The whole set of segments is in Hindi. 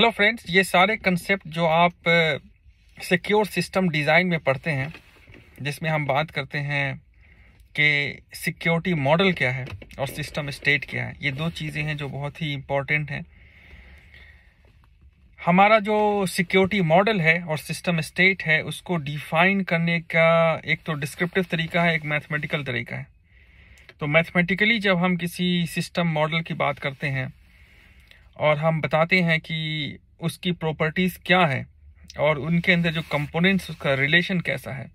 हेलो फ्रेंड्स ये सारे कंसेप्ट जो आप सिक्योर सिस्टम डिज़ाइन में पढ़ते हैं जिसमें हम बात करते हैं कि सिक्योरिटी मॉडल क्या है और सिस्टम स्टेट क्या है ये दो चीज़ें हैं जो बहुत ही इम्पॉर्टेंट हैं हमारा जो सिक्योरिटी मॉडल है और सिस्टम स्टेट है उसको डिफाइन करने का एक तो डिस्क्रिप्टिव तरीका है एक मैथमेटिकल तरीका है तो मैथमेटिकली जब हम किसी सिस्टम मॉडल की बात करते हैं और हम बताते हैं कि उसकी प्रॉपर्टीज़ क्या है और उनके अंदर जो कंपोनेंट्स उसका रिलेशन कैसा है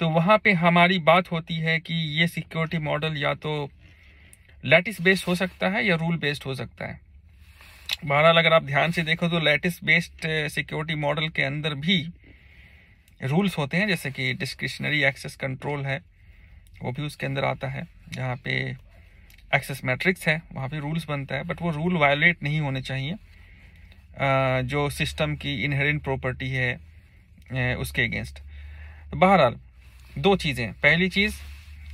तो वहाँ पे हमारी बात होती है कि ये सिक्योरिटी मॉडल या तो लैटिस बेस्ड हो सकता है या रूल बेस्ड हो सकता है बहरहाल अगर आप ध्यान से देखो तो लैटिस बेस्ड सिक्योरिटी मॉडल के अंदर भी रूल्स होते हैं जैसे कि डिस्क्रिशनरी एक्सेस कंट्रोल है वो भी उसके अंदर आता है जहाँ पे एक्सेस मैट्रिक्स है वहाँ पे रूल्स बनता है बट वो रूल वायोलेट नहीं होने चाहिए जो सिस्टम की इनहेरेंट प्रॉपर्टी है उसके अगेंस्ट तो बहरहाल दो चीज़ें पहली चीज़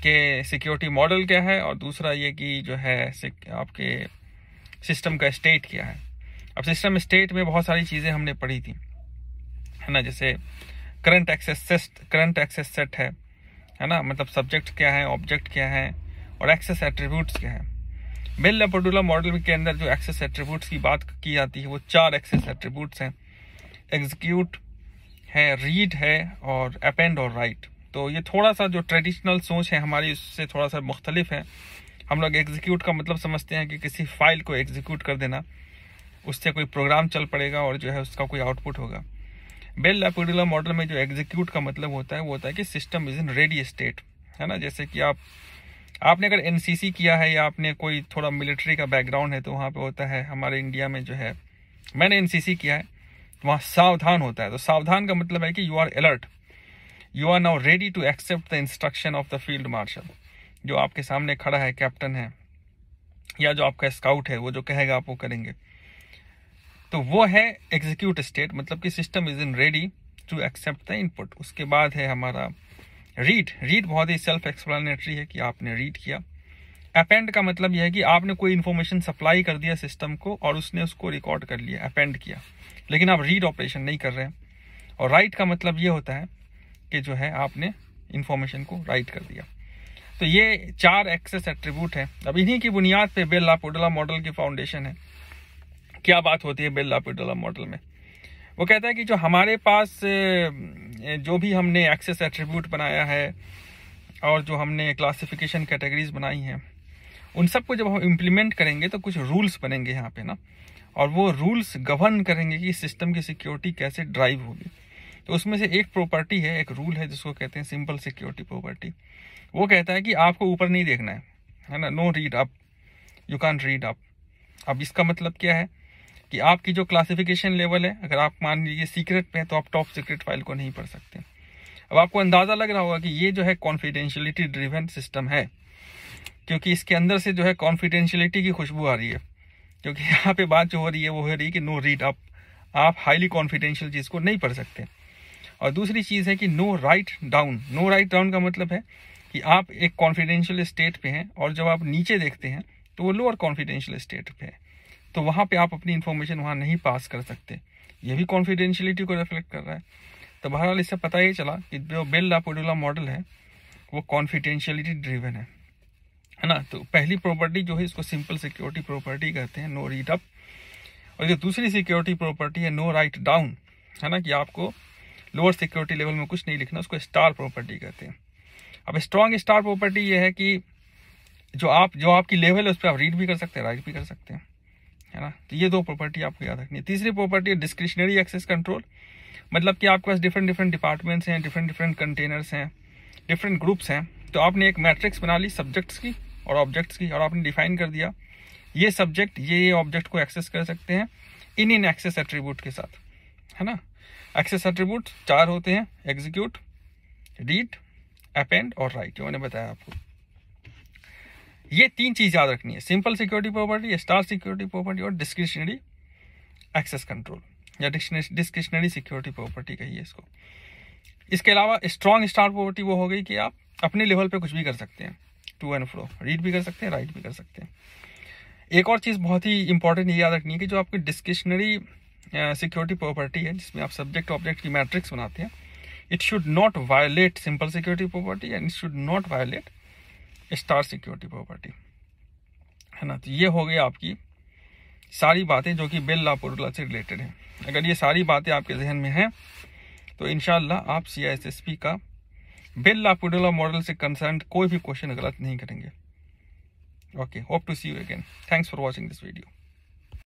के सिक्योरिटी मॉडल क्या है और दूसरा ये कि जो है आपके सिस्टम का स्टेट क्या है अब सिस्टम स्टेट में बहुत सारी चीज़ें हमने पढ़ी थी है ना जैसे current access current access set है है ना मतलब सब्जेक्ट क्या है ऑब्जेक्ट क्या है और एक्सेस एट्रीब्यूट्स क्या है बेल लेपोडुला मॉडल के अंदर जो एक्सेस एट्रीब्यूट्स की बात की जाती है वो चार एक्सेस एट्रीब्यूट्स हैं एग्जीक्यूट है रीड है और अपेंड और राइट तो ये थोड़ा सा जो ट्रेडिशनल सोच है हमारी उससे थोड़ा सा मुख्तलिफ है हम लोग एग्जीक्यूट का मतलब समझते हैं कि किसी फाइल को एग्जीक्यूट कर देना उससे कोई प्रोग्राम चल पड़ेगा और जो है उसका कोई आउटपुट होगा बेल लापिडुला मॉडल में जो एग्जीक्यूट का मतलब होता है वो होता है कि system is in ready state है ना जैसे कि आप आपने अगर एन किया है या आपने कोई थोड़ा मिलिट्री का बैकग्राउंड है तो वहाँ पर होता है हमारे इंडिया में जो है मैंने एन किया है तो वहाँ सावधान होता है तो सावधान का मतलब है कि you are alert you are now ready to accept the instruction of the field marshal जो आपके सामने खड़ा है कैप्टन है या जो आपका स्काउट है वो जो कहेगा आप वो करेंगे तो वो है एग्जीक्यूट स्टेट मतलब कि system is in ready to accept the input उसके बाद है हमारा रीड रीड बहुत ही सेल्फ एक्सप्लेनेटरी है कि आपने रीड किया अपेंड का मतलब यह है कि आपने कोई इन्फॉर्मेशन सप्लाई कर दिया सिस्टम को और उसने उसको रिकॉर्ड कर लिया अपेंड किया लेकिन आप रीड ऑपरेशन नहीं कर रहे हैं और राइट का मतलब ये होता है कि जो है आपने इन्फॉर्मेशन को राइट कर दिया तो ये चार एक्सेस एट्रीब्यूट है अब इन्हीं की बुनियाद पे बेल लापोडला मॉडल की फाउंडेशन है क्या बात होती है बेल लापोडला मॉडल में वो कहता है कि जो हमारे पास जो भी हमने एक्सेस एट्रीब्यूट बनाया है और जो हमने क्लासिफिकेशन कैटेगरीज बनाई हैं उन सबको जब हम इम्प्लीमेंट करेंगे तो कुछ रूल्स बनेंगे यहाँ पे ना और वो रूल्स गवर्न करेंगे कि सिस्टम की सिक्योरिटी कैसे ड्राइव होगी तो उसमें से एक प्रॉपर्टी है एक रूल है जिसको कहते हैं सिंपल सिक्योरिटी प्रॉपर्टी वो कहता है कि आपको ऊपर नहीं देखना है है ना no read up you can read up अब इसका मतलब क्या है कि आपकी जो क्लासिफिकेशन लेवल है अगर आप मान लीजिए सीक्रेट पे है तो आप टॉप सीक्रेट फाइल को नहीं पढ़ सकते अब आपको अंदाज़ा लग रहा होगा कि ये जो है कॉन्फिडेंशियलिटी ड्रिवन सिस्टम है क्योंकि इसके अंदर से जो है कॉन्फिडेंशियलिटी की खुशबू आ रही है क्योंकि यहाँ पे बात जो हो रही है वो हो रही है कि नो रीड अप आप हाईली कॉन्फिडेंशियल चीज़ को नहीं पढ़ सकते और दूसरी चीज़ है कि no write down no write down का मतलब है कि आप एक कॉन्फिडेंशियल स्टेट पे हैं और जब आप नीचे देखते हैं तो वो लोअर कॉन्फिडेंशियल स्टेट पे है तो वहाँ पे आप अपनी इन्फॉर्मेशन वहाँ नहीं पास कर सकते ये भी कॉन्फिडेंशियलिटी को रिफ्लेक्ट कर रहा है तो बहरहाल इससे पता ही चला कि जो बेल लापोडोला मॉडल है वो कॉन्फिडेंशियलिटी ड्रिवन है है ना तो पहली प्रॉपर्टी जो है इसको सिंपल सिक्योरिटी प्रॉपर्टी कहते हैं नो रीड अप और जो दूसरी सिक्योरिटी प्रॉपर्टी है नो राइट डाउन है ना कि आपको लोअर सिक्योरिटी लेवल में कुछ नहीं लिखना उसको स्टार प्रॉपर्टी कहते हैं अब स्ट्रॉन्ग स्टार प्रॉपर्टी ये है कि जो आप जो आपकी लेवल है उस पर आप रीड भी कर सकते हैं राइट भी कर सकते हैं है ना तो ये दो प्रॉपर्टी आपको याद रखनी है तीसरी प्रॉपर्टी है डिस्क्रिशनरी एक्सेस कंट्रोल मतलब कि आपके पास डिफरेंट डिफरेंट डिपार्टमेंट्स हैं डिफरेंट डिफरेंट कंटेनर्स हैं डिफरेंट ग्रुप्स हैं तो आपने एक मैट्रिक्स बना ली सब्जेक्ट्स की और ऑब्जेक्ट्स की और आपने डिफाइन कर दिया ये सब्जेक्ट ये ये ऑब्जेक्ट को एक्सेस कर सकते हैं इन इन एक्सेस एट्रीब्यूट के साथ है ना एक्सेस एट्रीब्यूट चार होते हैं एग्जीक्यूट रीड अपेंड और राइट ये मैंने बताया आपको ये तीन चीज याद रखनी है simple security property star security property और डिस्क्रिशनरी एक्सेस कंट्रोल या डिस्क्रिशनरी सिक्योरिटी प्रॉपर्टी कहिए इसको इसके अलावा स्ट्रॉन्ग स्टार प्रॉपर्टी वो हो गई कि आप अपने लेवल पे कुछ भी कर सकते हैं टू एंड फ्रो रीड भी कर सकते हैं राइट भी कर सकते हैं एक और चीज़ बहुत ही इंपॉर्टेंट ये याद रखनी है कि जो आपकी डिस्क्रिशनरी सिक्योरिटी प्रॉपर्टी है जिसमें आप सब्जेक्ट ऑब्जेक्ट की मैट्रिक्स बनाते हैं it should not violate simple security property and it should not violate star security property है ना तो ये हो गई आपकी सारी बातें जो कि बेल लापुरला से रिलेटेड हैं अगर ये सारी बातें आपके जहन में हैं तो इन आप सी का बेल लापुरला मॉडल से कंसर्न कोई भी क्वेश्चन गलत नहीं करेंगे okay hope to see you again thanks for watching this video